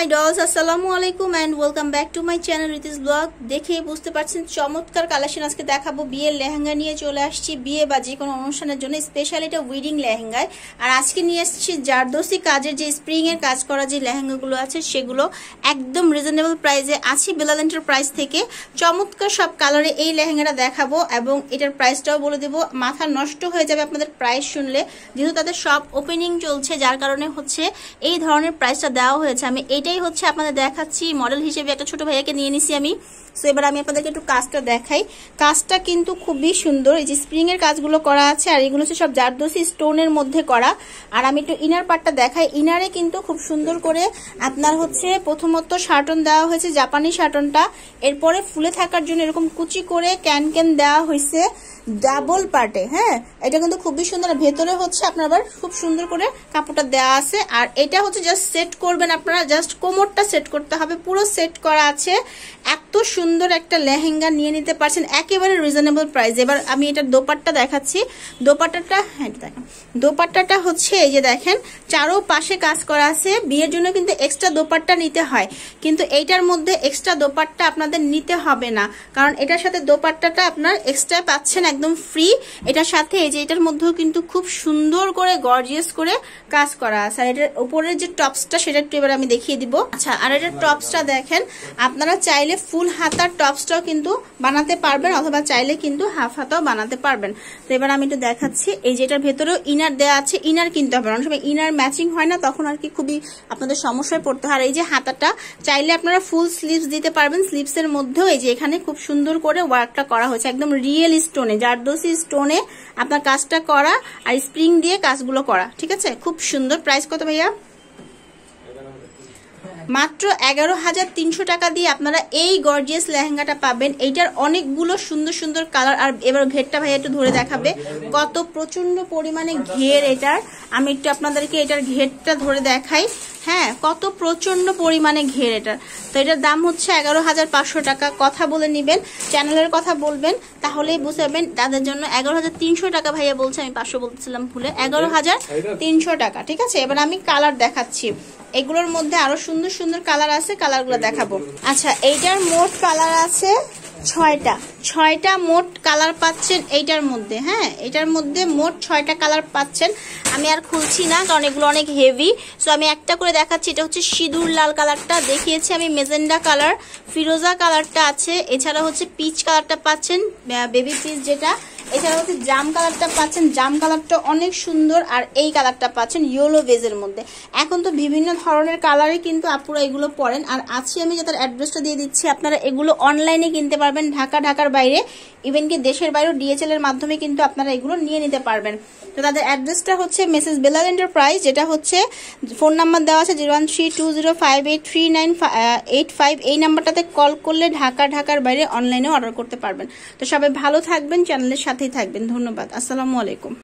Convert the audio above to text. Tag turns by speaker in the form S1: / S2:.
S1: high dolls আসসালামু আলাইকুম and welcome back to my channel Riti's vlog দেখে বুঝতে পারছেন চমৎকার কালেকশন আজকে দেখাবো বিয়ের লেহেঙ্গা নিয়ে চলে আসছি বিয়ে বা যে কোনো অনুষ্ঠানের জন্য স্পেশাল এটা উইডিং লেহেঙ্গায় আর আজকে নিয়ে এসছি জারদোসি কাজের যে স্প্রিংয়ের কাজ করা যে লেহেঙ্গাগুলো আছে সেগুলো একদম রিজনেবল প্রাইসে আছে বেলাল প্রাইস থেকে চমৎকার সব কালারে এই লেহেঙ্গাটা দেখাবো এবং এটার প্রাইসটাও বলে দেবো মাথা নষ্ট হয়ে যাবে আপনাদের প্রাইস শুনলে যেহেতু তাদের সব ওপেনিং চলছে যার কারণে হচ্ছে এই ধরনের প্রাইসটা দেওয়া হয়েছে আমি এইটা এটাই হচ্ছে আপনাদের দেখাচ্ছি মডেল হিসেবে একটা ছোট ভাইয়াকে নিয়ে নিছি আমি সো এবার আমি আপনাদেরকে একটু কাজটা দেখাই কাজটা কিন্তু খুবই সুন্দর এই যে স্প্রিংয়ের কাজগুলো করা আছে আর এগুলো হচ্ছে সব জারদোসি স্টোনের মধ্যে করা আর আমি একটু ইনার পার্টটা দেখাই ইনারে কিন্তু খুব সুন্দর করে আপনার হচ্ছে প্রথমত শার্টন দেওয়া হয়েছে জাপানি শার্টনটা এরপরে ফুলে থাকার জন্য এরকম কুচি করে ক্যান ক্যান দেওয়া হয়েছে ডাবল পার্টে হ্যাঁ এটা কিন্তু খুবই সুন্দর ভেতরে হচ্ছে আপনার আবার খুব সুন্দর করে কাপড়টা দেওয়া আছে আর এটা হচ্ছে জাস্ট সেট করবেন আপনারা জাস্ট কোমরটা সেট করতে হবে পুরো সেট করা আছে এত সুন্দর একটা লেহেঙ্গা নিয়ে নিতে পারছেন একেবারে রিজনেবল প্রাইস এবার আমি এটা দোপাট্টা দেখাচ্ছি দোপাট্টাটা হ্যাঁ দেখেন দোপাট্টাটা হচ্ছে এই যে দেখেন চারো পাশে কাজ করা আছে বিয়ের জন্য কিন্তু এক্সট্রা দোপাট্টা নিতে হয় কিন্তু এইটার মধ্যে এক্সট্রা দোপাট্টা আপনাদের নিতে হবে না কারণ এটার সাথে দোপাট্টাটা আপনার এক্সট্রা পাচ্ছেন একদম একদম ফ্রি এটার সাথে এই যে এটার মধ্যেও কিন্তু খুব সুন্দর করে গর্জিয়াস করে কাজ করা আছে আর এটার উপরের যে টপসটা সেটা একটু এবার আমি দেখিয়ে দিব আচ্ছা আর এটার টপসটা দেখেন আপনারা চাইলে ফুল হাতার টপসটাও কিন্তু বানাতে পারবেন অথবা চাইলে কিন্তু হাফ হাতাও বানাতে পারবেন তো এবার আমি একটু দেখাচ্ছি এই যে এটার ভেতরেও ইনার দেওয়া আছে ইনার কিনতে হবে অনেক সময় ইনার ম্যাচিং হয় না তখন আর কি খুবই আপনাদের সমস্যায় পড়তে হয় আর এই যে হাতাটা চাইলে আপনারা ফুল স্লিভস দিতে পারবেন স্লিভস এর মধ্যেও এই যে এখানে খুব সুন্দর করে ওয়ার্কটা করা হয়েছে একদম রিয়েল স্টোনে জারদোসি স্টোনে আপনার কাজটা করা আর স্প্রিং দিয়ে কাজগুলো করা ঠিক আছে খুব সুন্দর প্রাইস কত ভাইয়া মাত্র এগারো হাজার তিনশো টাকা দিয়ে আপনারা এই গর্জিয়াস লেহেঙ্গাটা পাবেন এইটার অনেকগুলো সুন্দর সুন্দর কালার আর এবার ঘেরটা ভাইয়া একটু ধরে দেখাবে কত প্রচন্ড পরিমাণে ঘের এটার আমি একটু আপনাদেরকে এটার ঘেরটা ধরে দেখাই হ্যাঁ কত প্রচণ্ড পরিমাণে ঘের এটা তো এটার দাম হচ্ছে এগারো হাজার পাঁচশো টাকা কথা বলে নেবেন চ্যানেলের কথা বলবেন তাহলেই বুঝাবেন তাদের জন্য এগারো হাজার তিনশো টাকা ভাইয়া বলছে আমি পাঁচশো বলছিলাম ভুলে এগারো হাজার তিনশো টাকা ঠিক আছে এবার আমি কালার দেখাচ্ছি এগুলোর মধ্যে আরো সুন্দর সুন্দর কালার আছে কালারগুলো দেখাবো আচ্ছা এইটার মোট কালার আছে ছয়টা ছয়টা মোট কালার পাচ্ছেন এইটার মধ্যে হ্যাঁ এটার মধ্যে মোট ছয়টা কালার পাচ্ছেন আমি আর খুলছি না কারণ এগুলো অনেক হেভি সো আমি একটা করে দেখাচ্ছি এটা হচ্ছে সিঁদুর লাল কালারটা দেখিয়েছি আমি মেজেন্ডা কালার ফিরোজা কালারটা আছে এছাড়া হচ্ছে পিচ কালারটা পাচ্ছেন বেবি পিচ যেটা এছাড়া হচ্ছে জাম কালারটা পাচ্ছেন জাম কালারটা অনেক সুন্দর আর এই কালারটা পাচ্ছেন ইয়েলো বেজের মধ্যে এখন তো বিভিন্ন ধরনের কালারই কিন্তু আপুরা এগুলো পরেন আর আজকে আমি যাদের অ্যাড্রেসটা দিয়ে দিচ্ছি আপনারা এগুলো অনলাইনে কিনতে পারবেন ঢাকা ঢাকার বাইরে ইভেন কি দেশের বাইরেও ডিএচএল এর মাধ্যমে কিন্তু আপনারা এগুলো নিয়ে নিতে পারবেন তো তাদের অ্যাড্রেসটা হচ্ছে মেসেজ বেলাল এন্টারপ্রাইজ যেটা হচ্ছে ফোন নাম্বার দেওয়া আছে zero one three two zero five eight three nine eight five এই নাম্বারটাতে কল করলে ঢাকা ঢাকার বাইরে অনলাইনে অর্ডার করতে পারবেন তো সবাই ভালো থাকবেন চ্যানেলের সাথে সাথেই থাকবেন ধন্যবাদ আসসালামু আলাইকুম